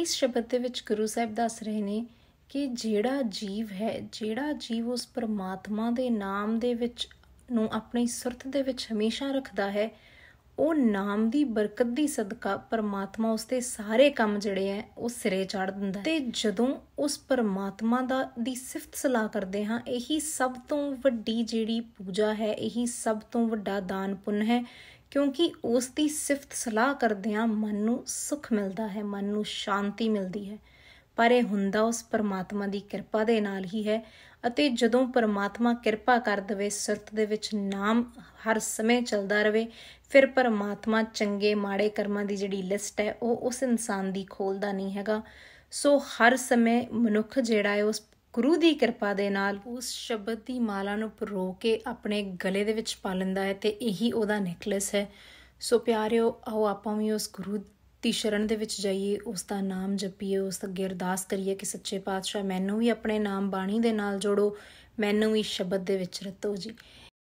ਇਸ ਸ਼ਬਦ ਦੇ ਵਿੱਚ ਗੁਰੂ ਸਾਹਿਬ ਦੱਸ ਰਹੇ ਨੇ ਕਿ ਜਿਹੜਾ ਜੀਵ ਹੈ ਜਿਹੜਾ ਜੀਵ ਉਸ ਪਰਮਾਤਮਾ ਦੇ ਨਾਮ ਦੇ ਵਿੱਚ ਨੂੰ ਆਪਣੀ ਸੁਰਤ ਦੇ ਵਿੱਚ ਹਮੇਸ਼ਾ ਰੱਖਦਾ ਹੈ ਉਹ ਨਾਮ ਦੀ ਬਰਕਤ ਦੀ ਸਦਕਾ ਪਰਮਾਤਮਾ ਉਸ ਤੇ ਸਾਰੇ ਕੰਮ ਜਿਹੜੇ ਐ ਉਹ ਸਿਰੇ ਚੜ ਦਿੰਦਾ ਤੇ ਜਦੋਂ ਉਸ ਪਰਮਾਤਮਾ ਦਾ ਦੀ ਸਿਫਤ ਸਲਾਹ ਕਰਦੇ ਹਾਂ ਇਹੀ ਸਭ ਤੋਂ ਵੱਡੀ ਜਿਹੜੀ ਪੂਜਾ ਹੈ ਇਹੀ ਸਭ ਤੋਂ ਵੱਡਾ ਦਾਨ ਪੁੰਨ ਹੈ ਕਿਉਂਕਿ ਉਸ ਦੀ ਸਿਫਤ ਸਲਾਹ ਕਰਦਿਆਂ ਮਨ ਨੂੰ ਸੁਖ ਮਿਲਦਾ ਹੈ ਮਨ ਨੂੰ ਸ਼ਾਂਤੀ ਮਿਲਦੀ ਹੈ ਪਰ ਇਹ ਹੁੰਦਾ ਉਸ ਪਰਮਾਤਮਾ ਦੀ ਕਿਰਪਾ ਦੇ ਨਾਲ ਹੀ ਹੈ ਅਤੇ ਜਦੋਂ ਪਰਮਾਤਮਾ ਕਿਰਪਾ ਕਰ ਦਵੇ ਸਿਰਤ ਦੇ ਵਿੱਚ ਨਾਮ ਹਰ ਸਮੇਂ ਚੱਲਦਾ ਰਵੇ ਫਿਰ ਪਰਮਾਤਮਾ ਚੰਗੇ ਮਾੜੇ ਕਰਮਾਂ ਦੀ ਜਿਹੜੀ ਲਿਸਟ ਹੈ ਉਹ ਉਸ ਇਨਸਾਨ ਦੀ ਖੋਲਦਾ ਨਹੀਂ ਹੈਗਾ ਸੋ ਹਰ ਸਮੇਂ ਮਨੁੱਖ ਜਿਹੜਾ ਹੈ ਉਸ ਗੁਰੂ ਦੀ ਕਿਰਪਾ ਦੇ ਨਾਲ ਉਸ ਸ਼ਬਦ ਦੀ ਮਾਲਾ ਨੂੰ ਪਰੋ ਕੇ ਆਪਣੇ ਗਲੇ ਦੇ ਵਿੱਚ ਪਾ ਲੈਂਦਾ ਹੈ ਤੇ ਇਹੀ ਉਹਦਾ ਨੈਕਲੇਸ ਹੈ ਸੋ ਪਿਆਰਿਓ ਆਓ ਆਪਾਂ ਵੀ ਉਸ ਗੁਰੂ ਦੀ ਸ਼ਰਨ ਦੇ ਵਿੱਚ ਜਾਈਏ ਉਸ ਦਾ ਨਾਮ ਜਪੀਏ ਉਸ ਅੱਗੇ ਅਰਦਾਸ ਕਰੀਏ ਕਿ ਸੱਚੇ ਪਾਤਸ਼ਾਹ ਮੈਨੂੰ ਵੀ ਆਪਣੇ ਨਾਮ ਬਾਣੀ ਦੇ ਨਾਲ ਜੋੜੋ ਮੈਨੂੰ ਵੀ ਸ਼ਬਦ ਦੇ ਵਿੱਚ ਰਤੋ ਜੀ